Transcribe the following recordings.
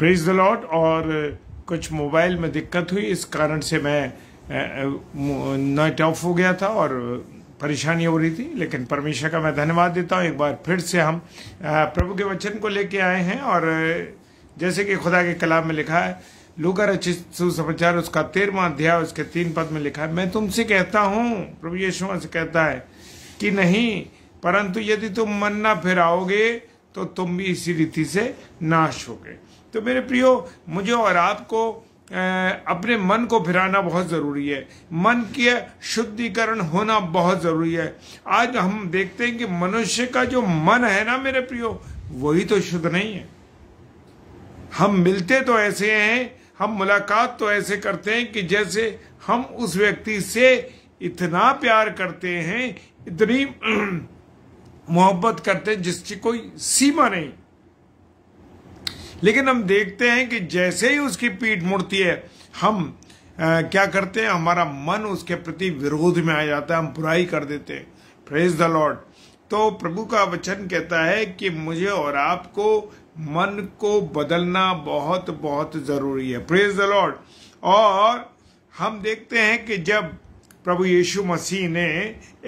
praise the lot और कुछ mobile में दिक्कत हुई इस कारण से मैं नाइट ऑफ हो गया था और परेशानी हो रही थी लेकिन परमेश्वर का मैं धन्यवाद देता हूँ एक बार फिर से हम प्रभु के वचन को लेके आए हैं और जैसे कि खुदा के कलाम में लिखा है लूका रचित सुसमाचार उसका तेरवा अध्याय उसके तीन पद में लिखा है मैं तुमसे कहता हूँ प्रभु यीशु से कहता है कि नहीं परंतु यदि तुम मन ना फिराओगे तो तुम भी इसी रीति से नाश गए तो मेरे प्रियो मुझे और आपको अपने मन को फिराना बहुत ज़रूरी है मन के शुद्धिकरण होना बहुत ज़रूरी है आज हम देखते हैं कि मनुष्य का जो मन है ना मेरे प्रियो वही तो शुद्ध नहीं है हम मिलते तो ऐसे हैं हम मुलाकात तो ऐसे करते हैं कि जैसे हम उस व्यक्ति से इतना प्यार करते हैं इतनी मोहब्बत करते हैं जिसकी कोई सीमा नहीं लेकिन हम देखते हैं कि जैसे ही उसकी पीठ मुड़ती है हम आ, क्या करते हैं हमारा मन उसके प्रति विरोध में आ जाता है हम बुराई कर देते हैं प्रेज द लॉर्ड तो प्रभु का वचन कहता है कि मुझे और आपको मन को बदलना बहुत बहुत जरूरी है प्रेज द लॉर्ड और हम देखते हैं कि जब प्रभु यीशु मसीह ने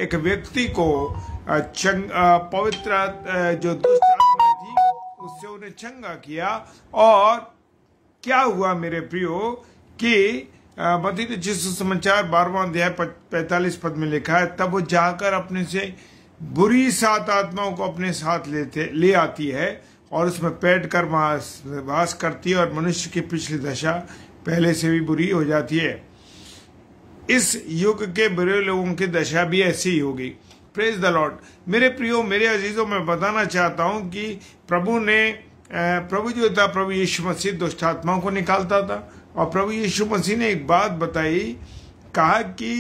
एक व्यक्ति को चंग पवित्र जो दुष्ट उससे उन्हें चंगा किया और क्या हुआ मेरे प्रियो कि मदिन तो जिस समाचार बारवा अध्याय पैतालीस पद में लिखा है तब वो जाकर अपने से बुरी सात आत्माओं को अपने साथ लेते ले आती है और उसमें पैट कर वास करती है और मनुष्य की पिछली दशा पहले से भी बुरी हो जाती है इस युग के बुरे लोगों की दशा भी ऐसी ही होगी प्रेज द लॉर्ड मेरे प्रियो मेरे अजीजों मैं बताना चाहता हूँ कि प्रभु ने प्रभु जो था प्रभु यीशु मसीह दुष्ट आत्माओं को निकालता था और प्रभु यीशु मसीह ने एक बात बताई कहा कि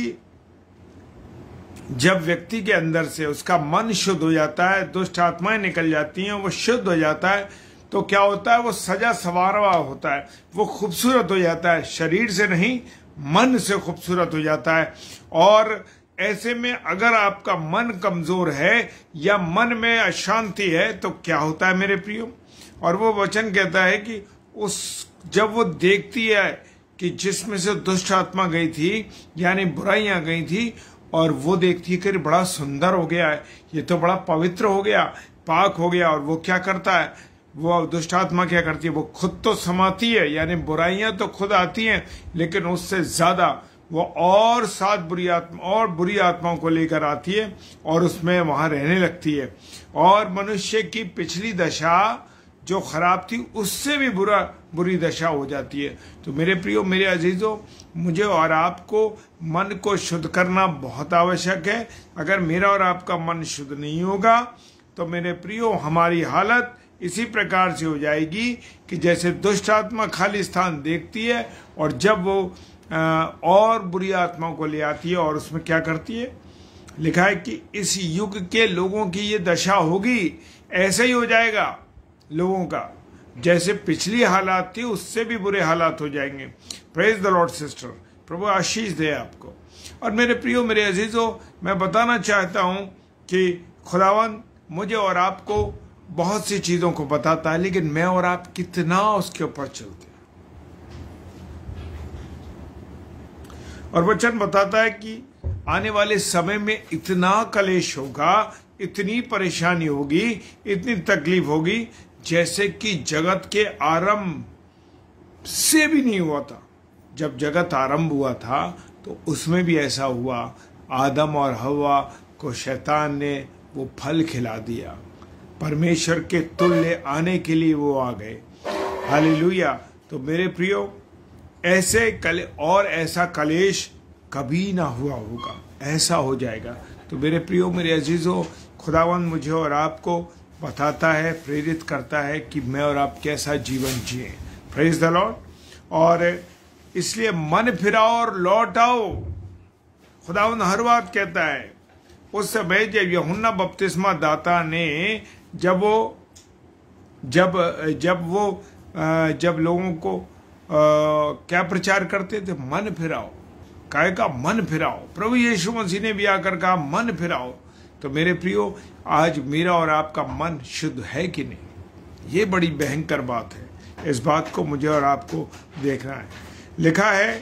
जब व्यक्ति के अंदर से उसका मन शुद्ध हो जाता है दुष्ट आत्माएं निकल जाती हैं वो शुद्ध हो जाता है तो क्या होता है वो सजा सवार होता है वो खूबसूरत हो जाता है शरीर से नहीं मन से खूबसूरत हो जाता है और ऐसे में अगर आपका मन कमजोर है या मन में अशांति है तो क्या होता है मेरे प्रियो और वो वचन कहता है कि उस जब वो देखती है कि जिसमें से दुष्ट आत्मा गई थी यानी बुराइयां गई थी और वो देखती है कि बड़ा सुंदर हो गया है ये तो बड़ा पवित्र हो गया पाक हो गया और वो क्या करता है वो दुष्ट आत्मा क्या करती है वो खुद तो समाती है यानी बुराइयां तो खुद आती हैं लेकिन उससे ज्यादा वो और सात बुरी आत्मा और बुरी आत्माओं को लेकर आती है और उसमें वहां रहने लगती है और मनुष्य की पिछली दशा जो खराब थी उससे भी बुरा बुरी दशा हो जाती है तो मेरे प्रियो मेरे अजीजों मुझे और आपको मन को शुद्ध करना बहुत आवश्यक है अगर मेरा और आपका मन शुद्ध नहीं होगा तो मेरे प्रियो हमारी हालत इसी प्रकार से हो जाएगी कि जैसे दुष्ट आत्मा खाली स्थान देखती है और जब वो और बुरी आत्माओं को ले आती है और उसमें क्या करती है लिखा है कि इस युग के लोगों की ये दशा होगी ऐसे ही हो जाएगा लोगों का जैसे पिछली हालात थी उससे भी बुरे हालात हो जाएंगे प्रेज द लॉर्ड सिस्टर प्रभु आशीष दे आपको और मेरे प्रियो मेरे अजीज़ों मैं बताना चाहता हूं कि खुदावन मुझे और आपको बहुत सी चीज़ों को बताता है लेकिन मैं और आप कितना उसके ऊपर चलते और वचन बताता है कि आने वाले समय में इतना कलेश होगा इतनी परेशानी होगी इतनी तकलीफ होगी जैसे कि जगत के आरंभ से भी नहीं हुआ था जब जगत आरंभ हुआ था तो उसमें भी ऐसा हुआ आदम और हवा को शैतान ने वो फल खिला दिया परमेश्वर के तुल्य आने के लिए वो आ गए हाली तो मेरे प्रियो ऐसे कले और ऐसा कलेश कभी ना हुआ होगा ऐसा हो जाएगा तो मेरे प्रियो मेरे अजीज़ों खुदावन मुझे और आपको बताता है प्रेरित करता है कि मैं और आप कैसा जीवन जिए फ्रेज द लॉर्ड और इसलिए मन फिराओ और लौट आओ खुदावन हर बात कहता है उस समय जब यहुन्ना बपतिस्मा दाता ने जब वो जब जब वो जब लोगों को क्या प्रचार करते थे मन फिराओ काय का मन फिराओ प्रभु यीशु मसीह ने भी आकर कहा मन फिराओ तो मेरे प्रियो आज मेरा और आपका मन शुद्ध है कि नहीं ये बड़ी भयंकर बात है इस बात को मुझे और आपको देखना है लिखा है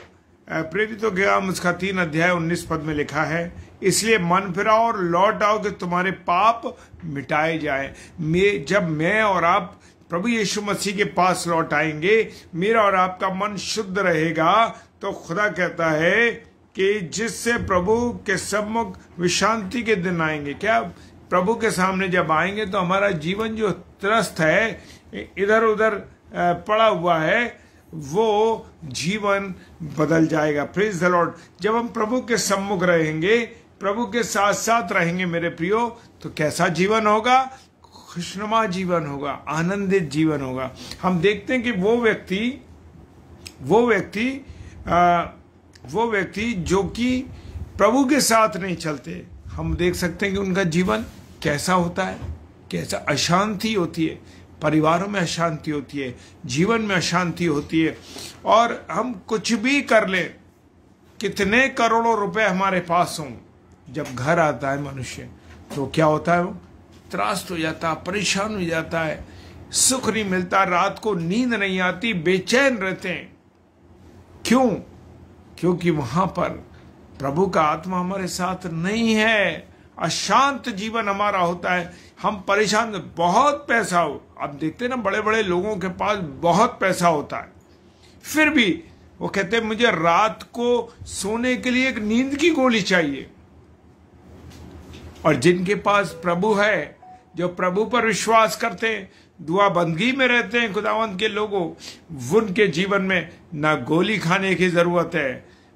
प्रेरित गया आम उसका तीन अध्याय उन्नीस पद में लिखा है इसलिए मन फिराओ और लौट आओ कि तुम्हारे पाप मिटाए जाए मैं जब मैं और आप प्रभु यीशु मसीह के पास लौट आएंगे मेरा और आपका मन शुद्ध रहेगा तो खुदा कहता है कि जिससे प्रभु के सम्मुख विशांति के दिन आएंगे क्या प्रभु के सामने जब आएंगे तो हमारा जीवन जो त्रस्त है इधर उधर पड़ा हुआ है वो जीवन बदल जाएगा प्रेज द लॉर्ड जब हम प्रभु के सम्मुख रहेंगे प्रभु के साथ साथ रहेंगे मेरे प्रियो तो कैसा जीवन होगा खुशनुमा जीवन होगा आनंदित जीवन होगा हम देखते हैं कि वो व्यक्ति वो व्यक्ति आ, वो व्यक्ति जो कि प्रभु के साथ नहीं चलते हम देख सकते हैं कि उनका जीवन कैसा होता है कैसा अशांति होती है परिवारों में अशांति होती है जीवन में अशांति होती है और हम कुछ भी कर ले कितने करोड़ों रुपए हमारे पास हों जब घर आता है मनुष्य तो क्या होता है वो त्रास्त हो जाता परेशान हो जाता है सुख नहीं मिलता रात को नींद नहीं आती बेचैन रहते हैं क्यों क्योंकि वहां पर प्रभु का आत्मा हमारे साथ नहीं है अशांत जीवन हमारा होता है हम परेशान बहुत पैसा हो आप देखते ना बड़े बड़े लोगों के पास बहुत पैसा होता है फिर भी वो कहते मुझे रात को सोने के लिए एक नींद की गोली चाहिए और जिनके पास प्रभु है जो प्रभु पर विश्वास करते हैं दुआ बंदगी में रहते हैं खुदावंत के लोगों उनके जीवन में ना गोली खाने की जरूरत है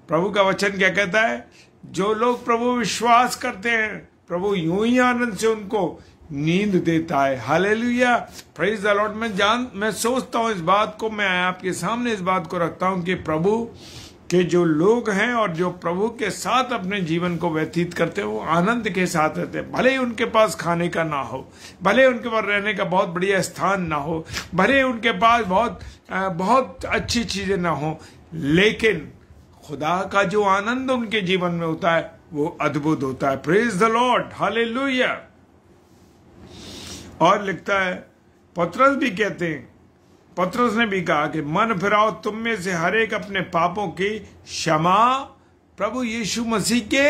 प्रभु का वचन क्या कहता है जो लोग प्रभु विश्वास करते हैं प्रभु यूं ही आनंद से उनको नींद देता है हाल लुया फ्रेज अलॉट में जान मैं सोचता हूँ इस बात को मैं आपके सामने इस बात को रखता हूँ कि प्रभु कि जो लोग हैं और जो प्रभु के साथ अपने जीवन को व्यतीत करते हैं वो आनंद के साथ रहते हैं भले ही उनके पास खाने का ना हो भले उनके पास रहने का बहुत बढ़िया स्थान ना हो भले उनके पास बहुत बहुत अच्छी चीज़ें ना हो लेकिन खुदा का जो आनंद उनके जीवन में होता है वो अद्भुत होता है प्रेज द लॉर्ड हाले और लिखता है पत्रस भी कहते हैं पत्रस ने भी कहा कि मन फिराओ तुम में से हर एक अपने पापों की क्षमा प्रभु यीशु मसीह के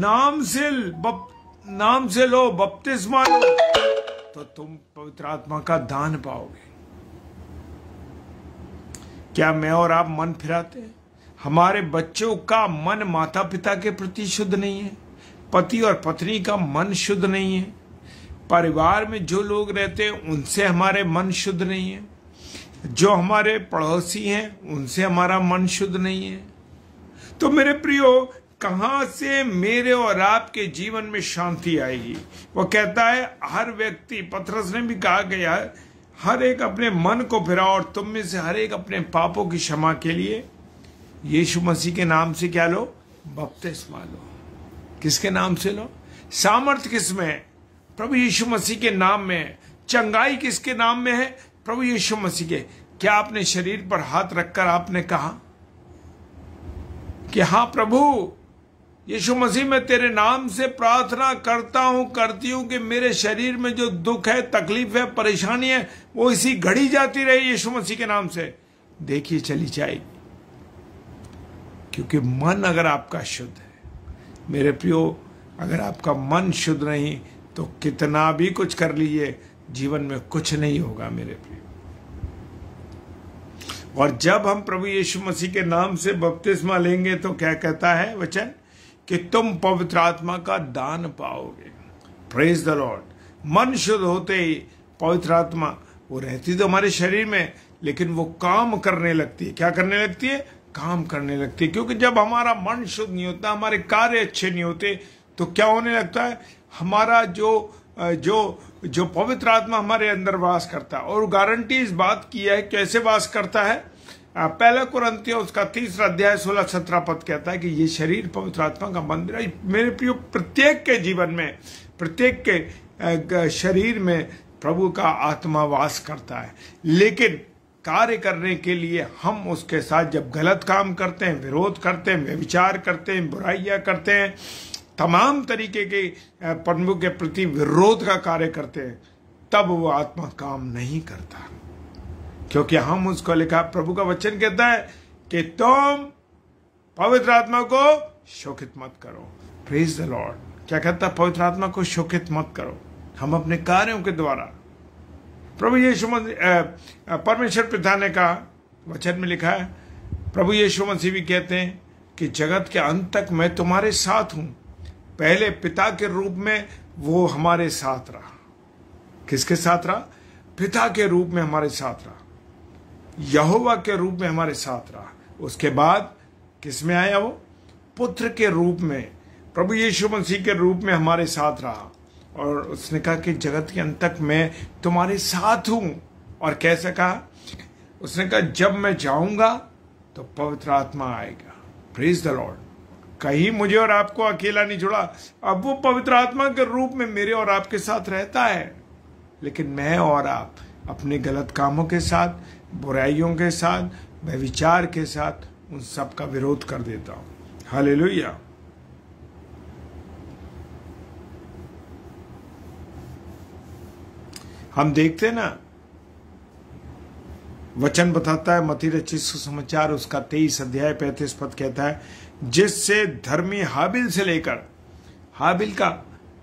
नाम से बप, नाम से लो बपतिस्मा लो तो तुम पवित्र आत्मा का दान पाओगे क्या मैं और आप मन फिराते हैं हमारे बच्चों का मन माता पिता के प्रति शुद्ध नहीं है पति और पत्नी का मन शुद्ध नहीं है परिवार में जो लोग रहते हैं उनसे हमारे मन शुद्ध नहीं है जो हमारे पड़ोसी हैं उनसे हमारा मन शुद्ध नहीं है तो मेरे प्रियो कहां से मेरे और आपके जीवन में शांति आएगी वो कहता है हर व्यक्ति पथरस ने भी कहा गया हर एक अपने मन को फिराओ और तुम में से हर एक अपने पापों की क्षमा के लिए यीशु मसीह के नाम से क्या लो बपतिस्मा लो किसके नाम से लो सामर्थ किस में प्रभु यीशु मसीह के नाम में चंगाई किसके नाम में है प्रभु यीशु मसीह के क्या आपने शरीर पर हाथ रखकर आपने कहा कि हाँ प्रभु यीशु मसीह मैं तेरे नाम से प्रार्थना करता हूं करती हूं कि मेरे शरीर में जो दुख है तकलीफ है परेशानी है वो इसी घड़ी जाती रहे यीशु मसीह के नाम से देखिए चली जाएगी क्योंकि मन अगर आपका शुद्ध है मेरे प्रियो अगर आपका मन शुद्ध नहीं तो कितना भी कुछ कर लीजिए जीवन में कुछ नहीं होगा मेरे प्रियो और जब हम प्रभु यीशु मसीह के नाम से बपतिस्मा लेंगे तो क्या कहता है वचन कि तुम पवित्र आत्मा का दान पाओगे प्रेज द लॉर्ड मन शुद्ध होते ही पवित्र आत्मा वो रहती तो हमारे शरीर में लेकिन वो काम करने लगती है क्या करने लगती है काम करने लगती है क्योंकि जब हमारा मन शुद्ध नहीं होता हमारे कार्य अच्छे नहीं होते तो क्या होने लगता है हमारा जो जो जो पवित्र आत्मा हमारे अंदर वास करता है और गारंटी इस बात की है कैसे वास करता है पहला कुरंतियों उसका तीसरा अध्याय सोलह सत्रह पद कहता है कि ये शरीर पवित्र आत्मा का मंदिर है मेरे प्रियो प्रत्येक के जीवन में प्रत्येक के शरीर में प्रभु का आत्मा वास करता है लेकिन कार्य करने के लिए हम उसके साथ जब गलत काम करते हैं विरोध करते हैं व्यविचार करते हैं बुराइयां करते हैं तमाम तरीके के प्रभु के प्रति विरोध का कार्य करते हैं तब वो आत्मा काम नहीं करता क्योंकि हम उसको लिखा प्रभु का वचन कहता है कि तुम पवित्र आत्मा को शोकित मत करो प्रेज द लॉर्ड क्या कहता है पवित्र आत्मा को शोकित मत करो हम अपने कार्यों के द्वारा प्रभु यीशु परमेश्वर पिता ने कहा वचन में लिखा है प्रभु यीशु मसीह भी कहते हैं कि जगत के अंत तक मैं तुम्हारे साथ हूं पहले पिता के रूप में वो हमारे साथ रहा किसके साथ रहा पिता के रूप में हमारे साथ रहा यहोवा के रूप में हमारे साथ रहा उसके बाद किस में आया वो पुत्र के रूप में प्रभु यीशु मसीह के रूप में हमारे साथ रहा और उसने कहा कि जगत के अंत तक मैं तुम्हारे साथ हूं और कैसे कहा उसने कहा जब मैं जाऊंगा तो पवित्र आत्मा आएगा प्रेज द लॉर्ड कहीं मुझे और आपको अकेला नहीं छोड़ा अब वो पवित्र आत्मा के रूप में मेरे और आपके साथ रहता है लेकिन मैं और आप अपने गलत कामों के साथ बुराइयों के साथ व्यविचार के साथ उन सब का विरोध कर देता हूं हाल हम देखते ना वचन बताता है मथिर रचित सुसमाचार उसका तेईस अध्याय पैंतीस पद कहता है जिससे धर्मी हाबिल से लेकर हाबिल का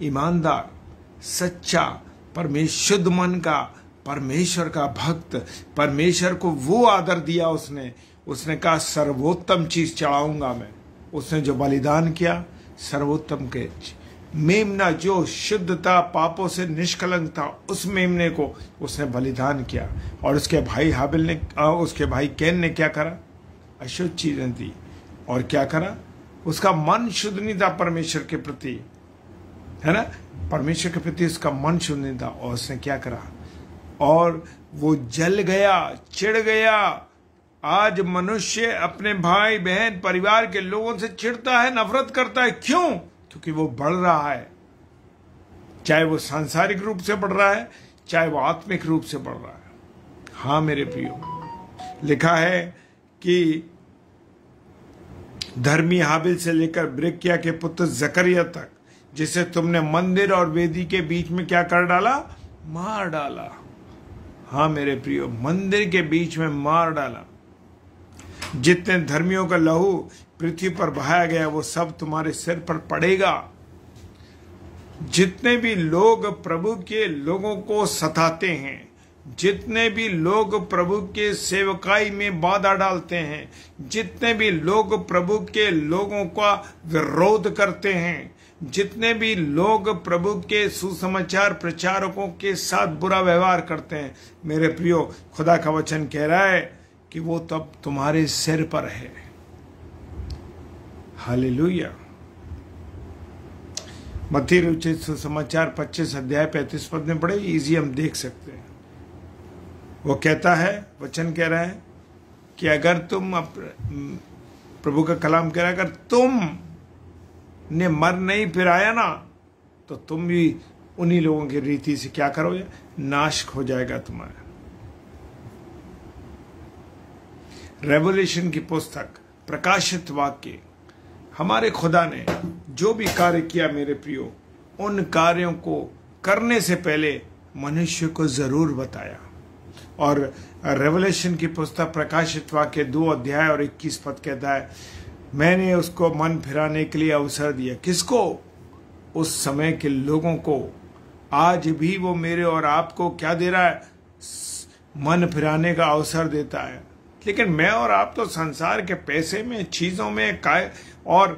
ईमानदार सच्चा परमेश शुद्ध मन का परमेश्वर का भक्त परमेश्वर को वो आदर दिया उसने उसने कहा सर्वोत्तम चीज चढ़ाऊंगा मैं उसने जो बलिदान किया सर्वोत्तम के मेमना जो शुद्धता पापों से निष्कलंक था उस मेमने को उसने बलिदान किया और उसके भाई हाबिल ने आ, उसके भाई कैन ने क्या करा अशुद्ध चीजें दी और क्या करा उसका मन शुद्ध नहीं था परमेश्वर के प्रति है ना परमेश्वर के प्रति उसका मन शुद्ध नहीं था और उसने क्या करा और वो जल गया चिढ़ गया आज मनुष्य अपने भाई बहन परिवार के लोगों से चिढ़ता है नफरत करता है क्यों क्योंकि वो बढ़ रहा है चाहे वो सांसारिक रूप से बढ़ रहा है चाहे वो आत्मिक रूप से बढ़ रहा है हाँ मेरे प्रियो लिखा है कि धर्मी हाबिल से लेकर ब्रिकिया के पुत्र जकरिया तक जिसे तुमने मंदिर और वेदी के बीच में क्या कर डाला मार डाला हाँ मेरे प्रियो मंदिर के बीच में मार डाला जितने धर्मियों का लहू पृथ्वी पर बहाया गया वो सब तुम्हारे सिर पर पड़ेगा जितने भी लोग प्रभु के लोगों को सताते हैं जितने भी लोग प्रभु के सेवकाई में बाधा डालते हैं जितने भी लोग प्रभु के लोगों का विरोध करते हैं जितने भी लोग प्रभु के सुसमाचार प्रचारकों के साथ बुरा व्यवहार करते हैं मेरे प्रियो खुदा का वचन कह रहा है कि वो तब तुम्हारे सिर पर है हालेलुया मथी रुचित सुसमाचार 25 अध्याय 35 पद में बड़े इजी हम देख सकते हैं वो कहता है वचन कह रहा है कि अगर तुम प्रभु का कलाम कह रहा है अगर तुम ने मर नहीं फिराया ना तो तुम भी उन्हीं लोगों की रीति से क्या करोगे नाश हो जाएगा तुम्हारा रेवोल्यूशन की पुस्तक प्रकाशित वाक्य हमारे खुदा ने जो भी कार्य किया मेरे प्रियो उन कार्यों को करने से पहले मनुष्य को जरूर बताया और रेवोल्यूशन की पुस्तक प्रकाशित वाक्य दो अध्याय और इक्कीस पद कहता है मैंने उसको मन फिराने के लिए अवसर दिया किसको उस समय के लोगों को आज भी वो मेरे और आपको क्या दे रहा है मन फिराने का अवसर देता है लेकिन मैं और आप तो संसार के पैसे में चीजों में काय और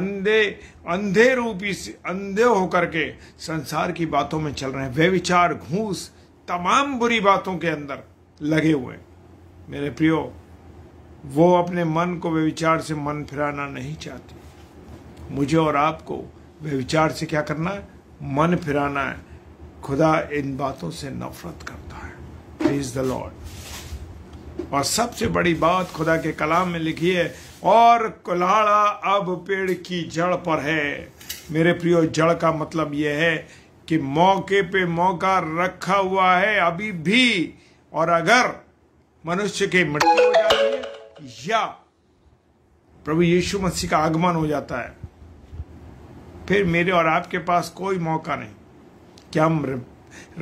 अंधे अंधे रूपी से अंधे होकर के संसार की बातों में चल रहे हैं वे विचार घूस तमाम बुरी बातों के अंदर लगे हुए मेरे प्रियो वो अपने मन को व्यविचार से मन फिराना नहीं चाहती मुझे और आपको व्यविचार से क्या करना है मन फिराना है खुदा इन बातों से नफरत करता है प्लीज द लॉर्ड और सबसे बड़ी बात खुदा के कलाम में लिखी है और कुल्हाड़ा अब पेड़ की जड़ पर है मेरे प्रियो जड़ का मतलब यह है कि मौके पे मौका रखा हुआ है अभी भी और अगर मनुष्य के मृत्यु हो जाती है या प्रभु यीशु मसीह का आगमन हो जाता है फिर मेरे और आपके पास कोई मौका नहीं कि हम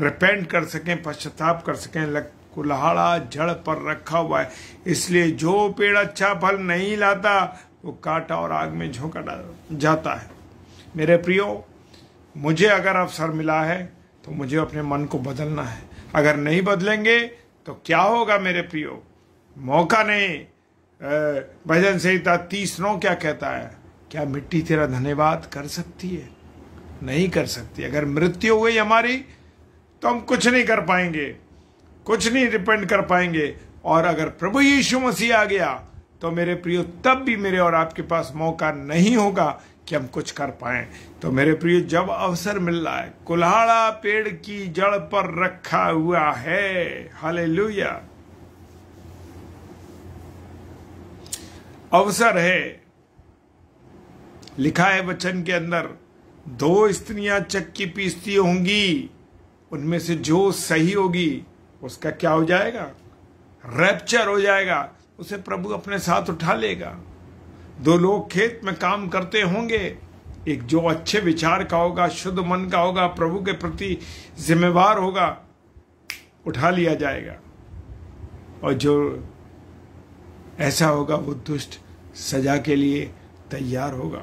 रिपेंट कर सकें पश्चाताप कर सकें कुल्हाड़ा जड़ पर रखा हुआ है इसलिए जो पेड़ अच्छा फल नहीं लाता वो काटा और आग में झोंका जाता है मेरे प्रियो मुझे अगर अवसर मिला है तो मुझे अपने मन को बदलना है अगर नहीं बदलेंगे तो क्या होगा मेरे प्रियो मौका नहीं भजन संहिता नौ क्या कहता है क्या मिट्टी तेरा धन्यवाद कर सकती है नहीं कर सकती अगर मृत्यु हो गई हमारी तो हम कुछ नहीं कर पाएंगे कुछ नहीं डिपेंड कर पाएंगे और अगर प्रभु यीशु मसीह आ गया तो मेरे प्रियो तब भी मेरे और आपके पास मौका नहीं होगा कि हम कुछ कर पाए तो मेरे प्रियो जब अवसर मिल रहा है कुल्हाड़ा पेड़ की जड़ पर रखा हुआ है हालेलुया अवसर है लिखा है वचन के अंदर दो स्त्रियां चक्की पीसती होंगी उनमें से जो सही होगी उसका क्या हो जाएगा रैप्चर हो जाएगा उसे प्रभु अपने साथ उठा लेगा दो लोग खेत में काम करते होंगे एक जो अच्छे विचार का होगा शुद्ध मन का होगा प्रभु के प्रति जिम्मेवार होगा उठा लिया जाएगा और जो ऐसा होगा वो दुष्ट सजा के लिए तैयार होगा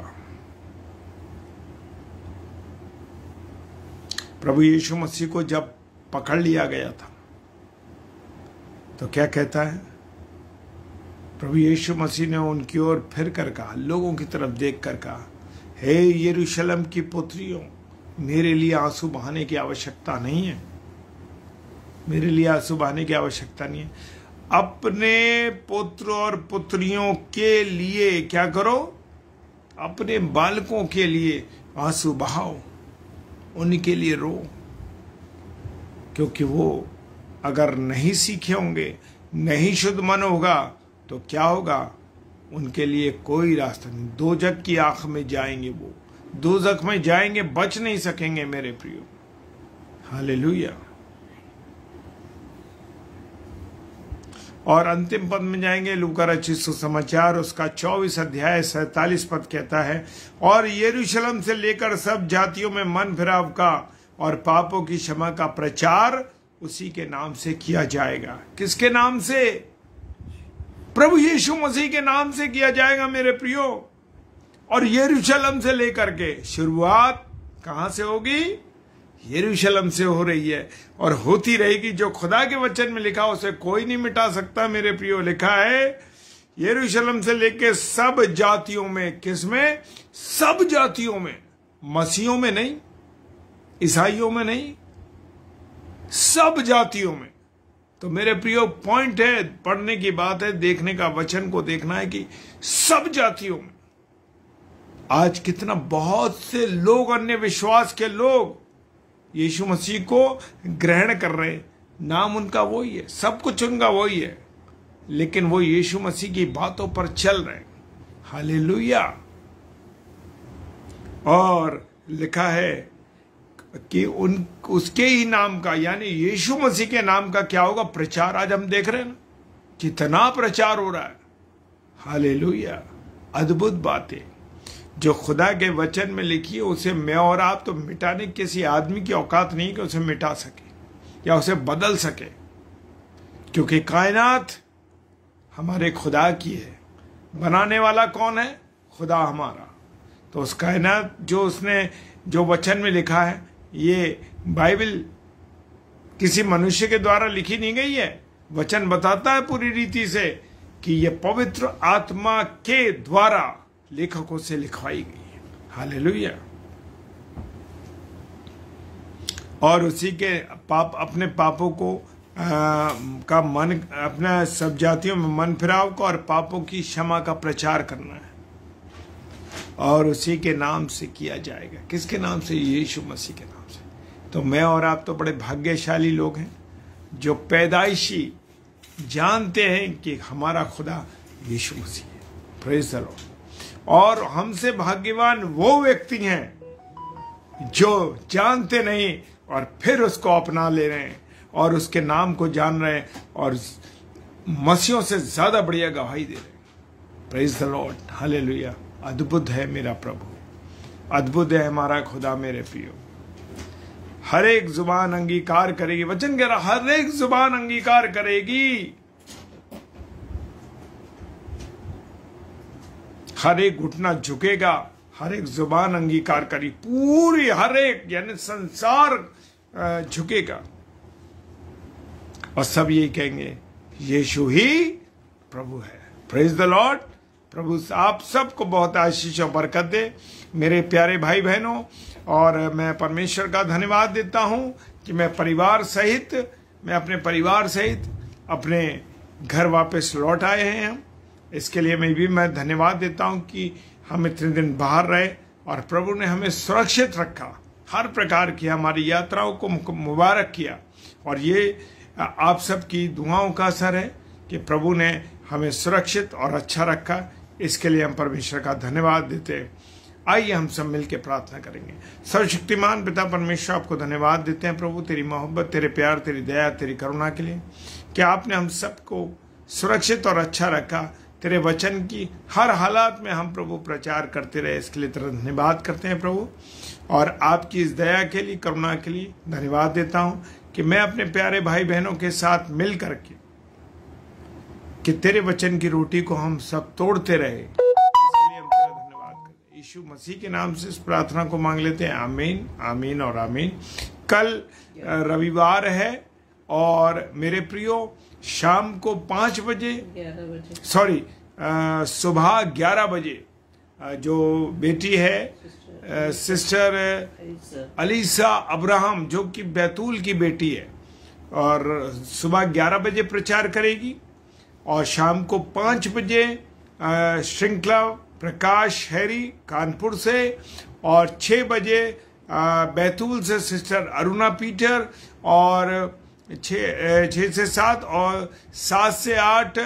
प्रभु यीशु मसीह को जब पकड़ लिया गया था तो क्या कहता है प्रभु यीशु मसीह ने उनकी ओर फिर कर कहा लोगों की तरफ देख कर कहा हे यरूशलेम की पुत्रियों मेरे लिए आंसू बहाने की आवश्यकता नहीं है मेरे लिए आंसू बहाने की आवश्यकता नहीं है अपने पुत्र और पुत्रियों के लिए क्या करो अपने बालकों के लिए आंसू बहाओ उनके लिए रो क्योंकि वो अगर नहीं सीखे होंगे नहीं शुद्ध मन होगा तो क्या होगा उनके लिए कोई रास्ता नहीं दो जग की आंख में जाएंगे वो दो जख में जाएंगे बच नहीं सकेंगे मेरे प्रियो लुया और अंतिम पद में जाएंगे लुकर अच्छी सुसमाचार उसका 24 अध्याय सैतालीस पद कहता है और यरूशलम से लेकर सब जातियों में मन फिराव का और पापों की क्षमा का प्रचार उसी के नाम से किया जाएगा किसके नाम से प्रभु यीशु मसीह के नाम से किया जाएगा मेरे प्रियो और यरूशलम से लेकर के शुरुआत कहां से होगी यरूशलम से हो रही है और होती रहेगी जो खुदा के वचन में लिखा उसे कोई नहीं मिटा सकता मेरे प्रियो लिखा है यरूशलम से लेके सब जातियों में किसमें सब जातियों में मसीहों में नहीं ईसाइयों में नहीं सब जातियों में तो मेरे प्रियो पॉइंट है पढ़ने की बात है देखने का वचन को देखना है कि सब जातियों में आज कितना बहुत से लोग अन्य विश्वास के लोग यीशु मसीह को ग्रहण कर रहे नाम उनका वही है सब कुछ उनका वही है लेकिन वो यीशु मसीह की बातों पर चल रहे हालेलुया और लिखा है कि उन उसके ही नाम का यानी यीशु मसीह के नाम का क्या होगा प्रचार आज हम देख रहे हैं ना कितना प्रचार हो रहा है हालेलुया अद्भुत बात है जो खुदा के वचन में लिखी है उसे मैं और आप तो मिटाने किसी आदमी की औकात नहीं कि उसे मिटा सके या उसे बदल सके क्योंकि कायनात हमारे खुदा की है बनाने वाला कौन है खुदा हमारा तो उस कायनात जो उसने जो वचन में लिखा है ये बाइबल किसी मनुष्य के द्वारा लिखी नहीं गई है वचन बताता है पूरी रीति से कि यह पवित्र आत्मा के द्वारा लेखकों से लिखवाई गई हालेलुया और उसी के पाप अपने पापों को आ, का मन अपना सब जातियों में मन फिराव का और पापों की क्षमा का प्रचार करना है और उसी के नाम से किया जाएगा किसके नाम से यीशु मसीह के नाम से तो मैं और आप तो बड़े भाग्यशाली लोग हैं जो पैदाइशी जानते हैं कि हमारा खुदा यीशु मसीह है प्रेज द लॉर्ड और हमसे भाग्यवान वो व्यक्ति हैं जो जानते नहीं और फिर उसको अपना ले रहे हैं और उसके नाम को जान रहे हैं और मसीहों से ज्यादा बढ़िया गवाही दे रहे हैं प्रेज द लॉर्ड हालेलुया अद्भुत है मेरा प्रभु अद्भुत है हमारा खुदा मेरे पियो हर एक जुबान अंगीकार करेगी वचन कह रहा हर एक जुबान अंगीकार करेगी हर एक घुटना झुकेगा हर एक जुबान अंगीकार करी पूरी हर एक यानी संसार झुकेगा और सब यही कहेंगे यीशु ही प्रभु है प्रेज द लॉर्ड प्रभु आप सबको बहुत आशीष और बरकत दे मेरे प्यारे भाई बहनों और मैं परमेश्वर का धन्यवाद देता हूं कि मैं परिवार सहित मैं अपने परिवार सहित अपने घर वापस लौट आए हैं हम इसके लिए मैं भी मैं धन्यवाद देता हूँ कि हम इतने दिन बाहर रहे और प्रभु ने हमें सुरक्षित रखा हर प्रकार की हमारी यात्राओं को मुबारक किया और ये आप सब की दुआओं का असर है कि प्रभु ने हमें सुरक्षित और अच्छा रखा इसके लिए हम परमेश्वर का धन्यवाद देते हैं आइए हम सब मिलकर प्रार्थना करेंगे सर्वशक्तिमान पिता परमेश्वर आपको धन्यवाद देते हैं प्रभु तेरी मोहब्बत तेरे प्यार तेरी दया तेरी करुणा के लिए कि आपने हम सबको सुरक्षित और अच्छा रखा तेरे वचन की हर हालात में हम प्रभु प्रचार करते रहे इसके लिए तेरा धन्यवाद करते हैं प्रभु और आपकी इस दया के लिए करुणा के लिए धन्यवाद देता हूँ कि मैं अपने प्यारे भाई बहनों के साथ मिल करके कि तेरे वचन की रोटी को हम सब तोड़ते रहे इसके हम तेरा धन्यवाद यीशु मसीह के नाम से इस प्रार्थना को मांग लेते हैं आमीन आमीन और आमीन कल रविवार है और मेरे प्रियो शाम को पाँच बजे सॉरी सुबह ग्यारह बजे जो बेटी है सिस्टर अलीसा अब्राहम जो कि बैतूल की बेटी है और सुबह ग्यारह बजे प्रचार करेगी और शाम को पाँच बजे श्रृंखला प्रकाश हैरी कानपुर से और छः बजे बैतूल से सिस्टर अरुणा पीटर और छ छः से सात और सात से आठ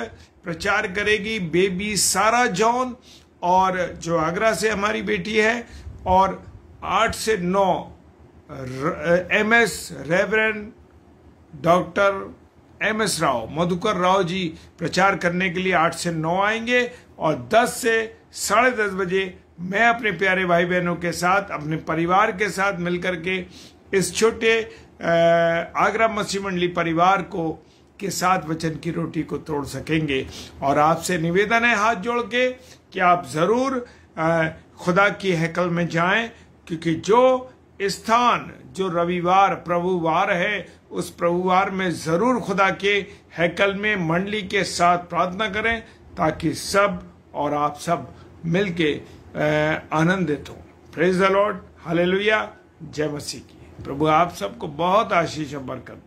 प्रचार करेगी बेबी सारा जॉन और जो आगरा से हमारी बेटी है और आठ से नौ M S reverend doctor M S Rao Madhukar Rao ji प्रचार करने के लिए आठ से नौ आएंगे और दस से साढ़े दस बजे मैं अपने प्यारे भाई बहनों के साथ अपने परिवार के साथ मिलकर के इस छोटे आगरा मछली मंडली परिवार को के साथ वचन की रोटी को तोड़ सकेंगे और आपसे निवेदन है हाथ जोड़ के कि आप ज़रूर खुदा की हैकल में जाएं क्योंकि जो स्थान जो रविवार प्रभुवार है उस प्रभुवार में ज़रूर खुदा के हैकल में मंडली के साथ प्रार्थना करें ताकि सब और आप सब मिलके आनंदित हो प्रेज द लॉर्ड हालेलुया जय मसीह की प्रभु आप सबको बहुत आशीष बरकत